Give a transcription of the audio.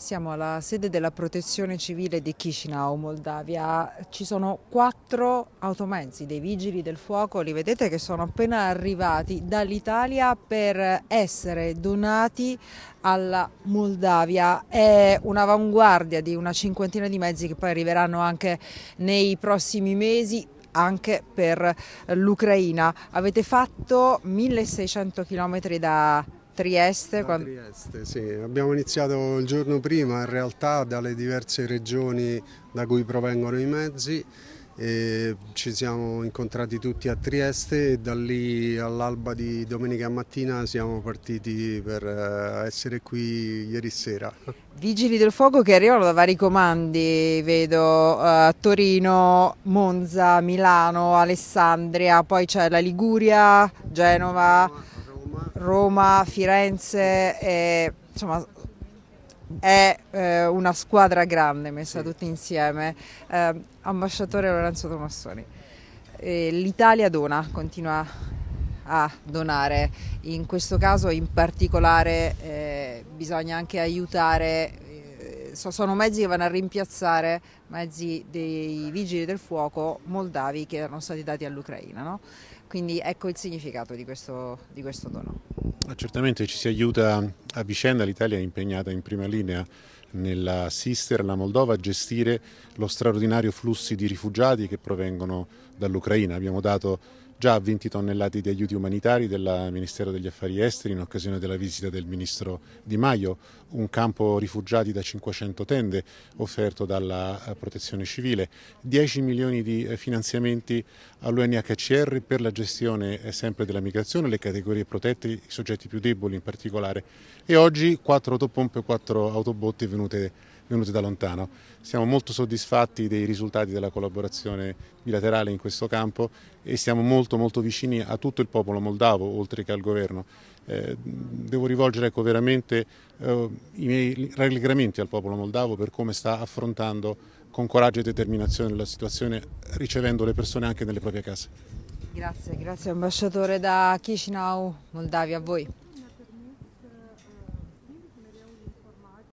Siamo alla sede della protezione civile di Chisinau, Moldavia. Ci sono quattro automezzi dei vigili del fuoco, li vedete che sono appena arrivati dall'Italia per essere donati alla Moldavia. È un'avanguardia di una cinquantina di mezzi che poi arriveranno anche nei prossimi mesi anche per l'Ucraina. Avete fatto 1600 km da Trieste. Da Trieste, sì. Abbiamo iniziato il giorno prima in realtà dalle diverse regioni da cui provengono i mezzi. E ci siamo incontrati tutti a Trieste e da lì all'alba di domenica mattina siamo partiti per eh, essere qui ieri sera. Vigili del fuoco che arrivano da vari comandi, vedo uh, Torino, Monza, Milano, Alessandria, poi c'è la Liguria, Genova. Roma, Firenze e insomma è eh, una squadra grande messa tutti insieme. Eh, ambasciatore Lorenzo Tomassoni, eh, l'Italia dona, continua a donare, in questo caso in particolare eh, bisogna anche aiutare, eh, so, sono mezzi che vanno a rimpiazzare mezzi dei vigili del fuoco moldavi che erano stati dati all'Ucraina, no? quindi ecco il significato di questo, di questo dono. Ma certamente ci si aiuta a vicenda, l'Italia è impegnata in prima linea nell'assistere la Moldova a gestire lo straordinario flusso di rifugiati che provengono dall'Ucraina. Abbiamo dato già 20 tonnellate di aiuti umanitari del Ministero degli Affari Esteri in occasione della visita del Ministro Di Maio, un campo rifugiati da 500 tende offerto dalla eh, Protezione Civile, 10 milioni di eh, finanziamenti all'UNHCR per la gestione eh, sempre della migrazione, le categorie protette, i soggetti più deboli in particolare e oggi 4 autopompe e 4 autobotti venute venuti da lontano. Siamo molto soddisfatti dei risultati della collaborazione bilaterale in questo campo e siamo molto molto vicini a tutto il popolo moldavo oltre che al governo. Eh, devo rivolgere ecco, veramente eh, i miei rallegramenti al popolo moldavo per come sta affrontando con coraggio e determinazione la situazione ricevendo le persone anche nelle proprie case. Grazie, grazie ambasciatore da Chisinau, Moldavia, a voi.